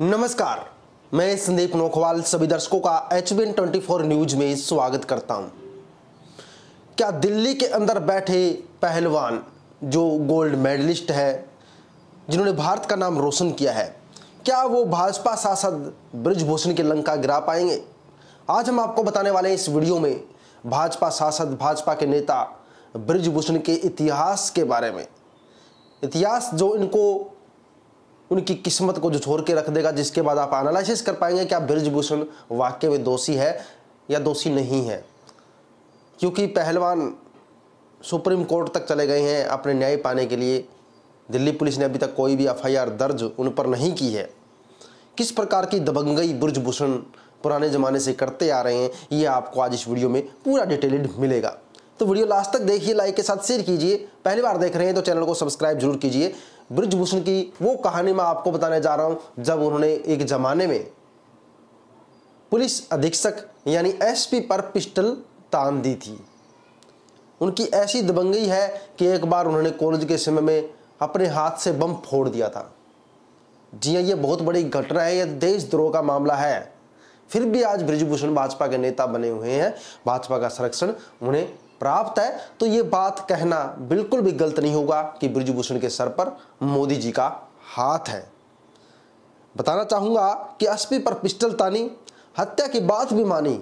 नमस्कार मैं संदीप नोखवाल सभी दर्शकों का एच बी न्यूज में स्वागत करता हूं क्या दिल्ली के अंदर बैठे पहलवान जो गोल्ड मेडलिस्ट है जिन्होंने भारत का नाम रोशन किया है क्या वो भाजपा सांसद ब्रजभूषण के लंका गिरा पाएंगे आज हम आपको बताने वाले इस वीडियो में भाजपा सांसद भाजपा के नेता ब्रजभूषण के इतिहास के बारे में इतिहास जो इनको उनकी किस्मत को झोर के रख देगा जिसके बाद आप एनालिसिस कर पाएंगे कि आप ब्रजभूषण वाक्य में दोषी है या दोषी नहीं है क्योंकि पहलवान सुप्रीम कोर्ट तक चले गए हैं अपने न्याय पाने के लिए दिल्ली पुलिस ने अभी तक कोई भी एफआईआर दर्ज उन पर नहीं की है किस प्रकार की दबंगई ब्रजभूषण पुराने ज़माने से करते आ रहे हैं ये आपको आज इस वीडियो में पूरा डिटेल्ड मिलेगा तो वीडियो लास्ट तक देखिए लाइक के साथ शेयर कीजिए पहली बार देख रहे हैं तो चैनल को सब्सक्राइब जरूर कीजिए ब्रजभूषण की वो कहानी मैं आपको बताने जा रहा हूं जब उन्होंने एक जमाने में पुलिस अधीक्षक यानी एसपी पर पिस्टल तान दी थी उनकी ऐसी दबंगई है कि एक बार उन्होंने कॉलेज के समय में अपने हाथ से बम फोड़ दिया था जी हाँ ये बहुत बड़ी घटना है यह देशद्रोह का मामला है फिर भी आज ब्रिजभूषण भाजपा के नेता बने हुए हैं भाजपा का संरक्षण उन्हें प्राप्त है तो ये बात कहना बिल्कुल भी गलत नहीं होगा कि ब्रिजभूषण के सर पर मोदी जी का हाथ है बताना चाहूंगा कि अस्पी पर पिस्टल तानी हत्या की बात भी मानी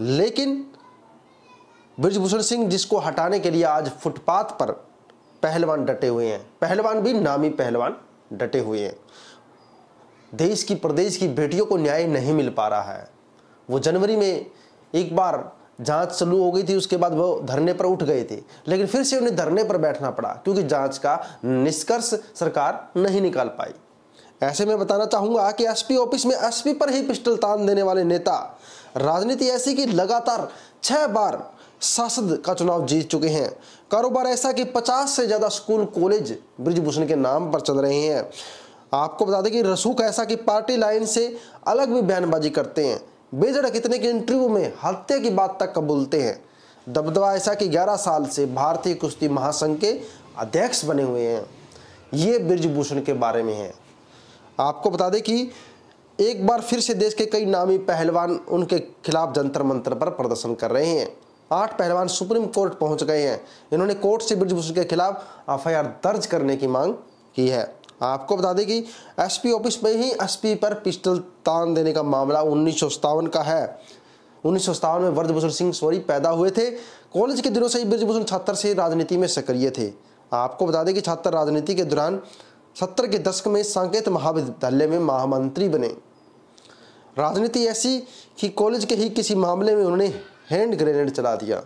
लेकिन ब्रिजभूषण सिंह जिसको हटाने के लिए आज फुटपाथ पर पहलवान डटे हुए हैं पहलवान भी नामी पहलवान डटे हुए हैं देश की प्रदेश की बेटियों को न्याय नहीं मिल पा रहा है वो जनवरी में एक बार जांच शुरू हो गई थी उसके बाद वो धरने पर उठ गए थे लेकिन फिर से उन्हें धरने पर बैठना पड़ा क्योंकि जांच का निष्कर्ष सरकार नहीं निकाल पाई ऐसे में बताना चाहूंगा कि एसपी ऑफिस में एसपी पर ही पिस्टल तान देने वाले नेता राजनीति ऐसी कि लगातार छह बार सांसद का चुनाव जीत चुके हैं कारोबार ऐसा कि 50 से ज़्यादा स्कूल कॉलेज ब्रिजभूषण के नाम पर चल रहे हैं आपको बता दें कि रसूख ऐसा कि पार्टी लाइन से अलग भी बयानबाजी करते हैं बेझड़क इतने के इंटरव्यू में हत्या की बात तक कबूलते हैं दबदबा ऐसा कि 11 साल से भारतीय कुश्ती महासंघ के अध्यक्ष बने हुए हैं ये ब्रजभूषण के बारे में है आपको बता दें कि एक बार फिर से देश के कई नामी पहलवान उनके खिलाफ जंतर मंत्र पर प्रदर्शन कर रहे हैं आठ पहलवान सुप्रीम कोर्ट पहुंच गए हैं इन्होंने कोर्ट से ब्रजभूषण के खिलाफ एफ दर्ज करने की मांग की है आपको बता दें कि एसपी ऑफिस में ही एसपी पर पिस्टल तान देने का मामला उन्नीस का है उन्नीस में ब्रजभूषण सिंह सॉरी पैदा हुए थे कॉलेज के दिनों से ही ब्रजभूषण छात्र से राजनीति में सक्रिय थे आपको बता दें कि छात्र राजनीति के दौरान सत्तर के दशक में संकेत महाविद्यालय में महामंत्री बने राजनीति ऐसी कि कॉलेज के ही किसी मामले में उन्होंने हैंड ग्रेनेड चला दिया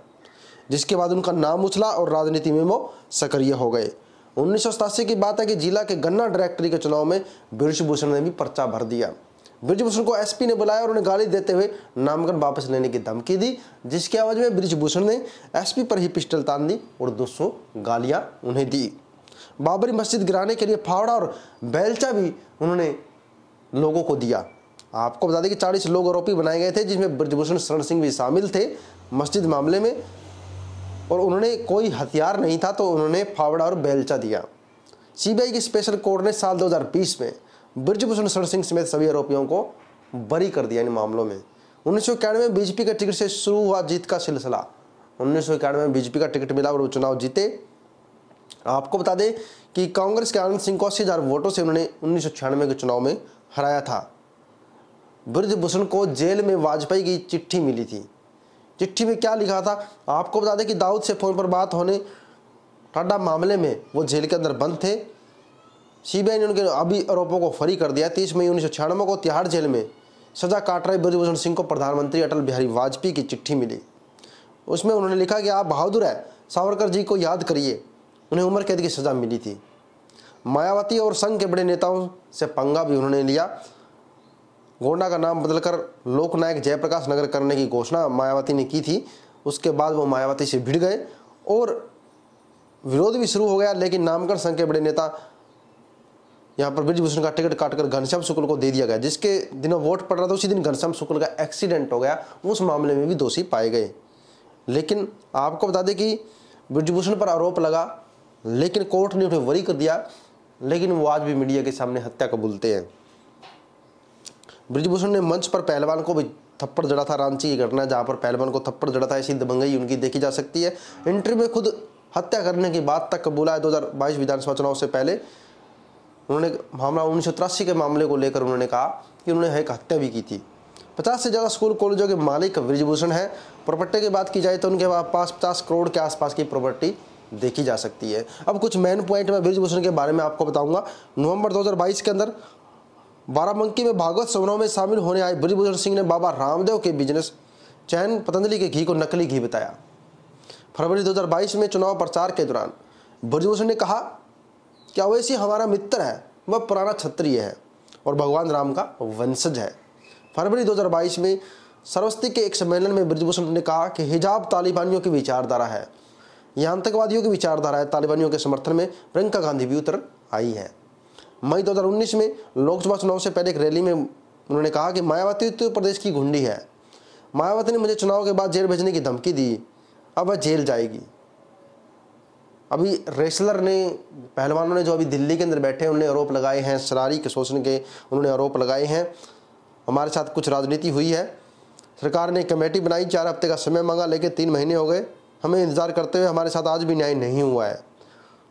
जिसके बाद उनका नाम उछला और राजनीति में वो सक्रिय हो गए उन्नीस की बात है कि जिला के गन्ना डायरेक्टरी के चुनाव में ब्रजभूषण ने भी पर्चा भर दिया ब्रजभूषण को एसपी ने बुलाया और उन्हें गाली देते हुए नामकरण वापस लेने की धमकी दी जिसके आवाज में ब्रजभूषण ने एसपी पर ही पिस्टल तान दी और 200 गालियां उन्हें दी बाबरी मस्जिद गिराने के लिए फावड़ा और बैलचा भी उन्होंने लोगों को दिया आपको बता दें कि चालीस लोग आरोपी बनाए गए थे जिसमें ब्रजभूषण शरण सिंह भी शामिल थे मस्जिद मामले में और उन्होंने कोई हथियार नहीं था तो उन्होंने फावड़ा और बेलचा दिया सीबीआई की स्पेशल कोर्ट ने साल 2020 में ब्रजभूषण शरण सिंह समेत सभी आरोपियों को बरी कर दिया इन मामलों में उन्नीस सौ इक्यानवे में बीजेपी का टिकट से शुरू हुआ जीत का सिलसिला उन्नीस सौ इक्यानवे में बीजेपी का टिकट मिला और चुनाव जीते आपको बता दें कि कांग्रेस के आनंद सिंह को अस्सी हज़ार वोटों से उन्होंने उन्नीस सौ छियानवे के चुनाव में हराया था ब्रजभूषण को जेल में वाजपेयी की चिट्ठी मिली थी चिट्ठी में क्या लिखा था आपको बता दें कि दाऊद से फ़ोन पर बात होने टाडा मामले में वो जेल के अंदर बंद थे सीबीआई ने उनके अभी आरोपों को फरी कर दिया तीस मई उन्नीस को तिहाड़ जेल में सजा काट रहे ब्रजभूषण सिंह को प्रधानमंत्री अटल बिहारी वाजपेयी की चिट्ठी मिली उसमें उन्होंने लिखा कि आप बहादुर है सावरकर जी को याद करिए उन्हें उम्र कैद की सज़ा मिली थी मायावती और संघ के बड़े नेताओं से पंगा भी उन्होंने लिया गोंडा का नाम बदलकर लोकनायक जयप्रकाश नगर करने की घोषणा मायावती ने की थी उसके बाद वो मायावती से भिड़ गए और विरोध भी शुरू हो गया लेकिन नामकरण संघ के बड़े नेता यहाँ पर ब्रिजभूषण का टिकट काटकर घनश्याम शुक्ल को दे दिया गया जिसके दिनों वोट पड़ रहा था उसी दिन घनश्याम शुक्ल का एक्सीडेंट हो गया उस मामले में भी दोषी पाए गए लेकिन आपको बता दें कि ब्रिजभूषण पर आरोप लगा लेकिन कोर्ट ने उन्हें वरी कर दिया लेकिन वो आज भी मीडिया के सामने हत्या कबूलते हैं ब्रिजभूषण ने मंच पर पहलवान को भी थप्पड़ जड़ा था रांची की घटना जहां पर पहलवान को थप्पड़ जड़ा था ऐसी दबंगई उनकी देखी जा सकती है इंटरव्यू में खुद हत्या करने की बात तक बोला है दो विधानसभा चुनाव से पहले उन्होंने मामला उन्नीस के मामले को लेकर उन्होंने कहा कि उन्होंने एक हत्या भी की थी पचास से ज़्यादा स्कूल कॉलेजों के मालिक ब्रिजभूषण है प्रॉपर्टी की बात की जाए तो उनके पास पचास करोड़ के आसपास की प्रॉपर्टी देखी जा सकती है अब कुछ मेन पॉइंट मैं ब्रिजभूषण के बारे में आपको बताऊंगा नवंबर 2022 के अंदर बाराबंकी में भागवत समारोह में शामिल होने आए ब्रजभूषण सिंह ने बाबा रामदेव के बिजनेस चैन पतंजलि के घी को नकली घी बताया फरवरी 2022 में चुनाव प्रचार के दौरान ब्रजभूषण ने कहा कि अवैसी हमारा मित्र है वह पुराना क्षत्रिय है और भगवान राम का वंशज है फरवरी 2022 में सरस्वती के एक सम्मेलन में ब्रजभूषण ने कहा कि हिजाब तालिबानियों की विचारधारा है यह आतंकवादियों की विचारधारा है तालिबानियों के समर्थन में प्रियंका गांधी भी उतर आई है मई 2019 में लोकसभा चुनाव से पहले एक रैली में उन्होंने कहा कि मायावती उत्तर तो प्रदेश की घुंडी है मायावती ने मुझे चुनाव के बाद जेल भेजने की धमकी दी अब वह जेल जाएगी अभी रेसलर ने पहलवानों ने जो अभी दिल्ली के अंदर बैठे हैं उन्होंने आरोप लगाए हैं शरारी के शोषण के उन्होंने आरोप लगाए हैं हमारे साथ कुछ राजनीति हुई है सरकार ने कमेटी बनाई चार हफ्ते का समय मांगा लेकिन तीन महीने हो गए हमें इंतज़ार करते हुए हमारे साथ आज भी न्याय नहीं हुआ है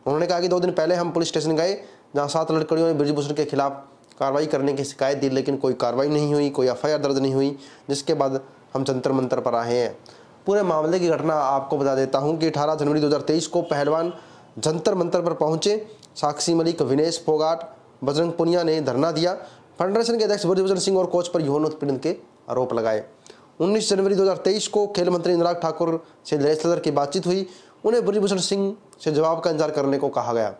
उन्होंने कहा कि दो दिन पहले हम पुलिस स्टेशन गए जहाँ सात लड़कियों ने ब्रजभूषण के खिलाफ कार्रवाई करने की शिकायत दी लेकिन कोई कार्रवाई नहीं हुई कोई एफ दर्ज नहीं हुई जिसके बाद हम जंतर मंत्र पर आए हैं पूरे मामले की घटना आपको बता देता हूँ कि 18 जनवरी 2023 को पहलवान जंतर मंतर पर पहुंचे साक्षी मलिक विनेश फोगाट बजरंग पुनिया ने धरना दिया फेडरेशन के अध्यक्ष ब्रजभूषण सिंह और कोच पर यौन उत्पीड़न के आरोप लगाए 19 जनवरी 2023 को खेल मंत्री अनुराग ठाकुर से सदर की बातचीत हुई उन्हें ब्रजभूषण सिंह से जवाब का इंतजार करने को कहा गया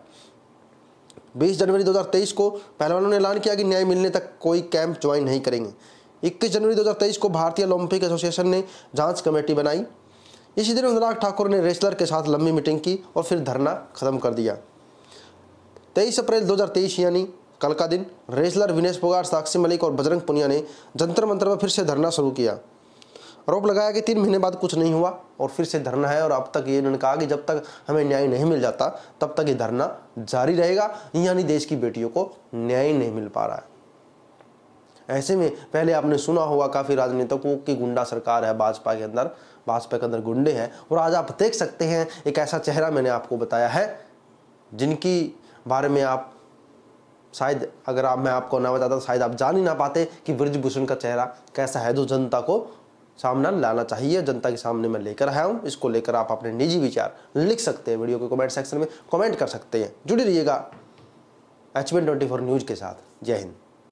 20 जनवरी 2023 को पहलवानों ने ऐलान किया कि न्याय मिलने तक कोई कैंप ज्वाइन नहीं करेंगे 21 जनवरी 2023 को भारतीय ओलंपिक एसोसिएशन ने जांच कमेटी बनाई इसी दिन अनुराग ठाकुर ने रेसलर के साथ लंबी मीटिंग की और फिर धरना खत्म कर दिया तेईस अप्रैल 2023 यानी कल का दिन रेसलर विनेश पोगार साक्षी मलिक और बजरंग पुनिया ने जंतर मंत्र में फिर से धरना शुरू किया आरोप लगाया कि तीन महीने बाद कुछ नहीं हुआ और फिर से धरना है और अब तक ये उन्होंने कहा कि जब तक हमें न्याय नहीं मिल जाता तब तक ये धरना जारी रहेगा यानी देश की बेटियों को न्याय नहीं मिल पा रहा है ऐसे में पहले आपने सुना होगा काफ़ी राजनेताओं को कि गुंडा सरकार है भाजपा के अंदर भाजपा के अंदर गुंडे हैं और आज आप देख सकते हैं एक ऐसा चेहरा मैंने आपको बताया है जिनकी बारे में आप शायद अगर आप मैं आपको ना बताता तो शायद आप जान ही ना पाते कि ब्रजभूषण का चेहरा कैसा है जो जनता को सामना लाना चाहिए जनता के सामने मैं लेकर आया हूँ इसको लेकर आप अपने निजी विचार लिख सकते हैं वीडियो के कमेंट सेक्शन में कमेंट कर सकते हैं जुड़े रहिएगा एच ट्वेंटी फोर न्यूज़ के साथ जय हिंद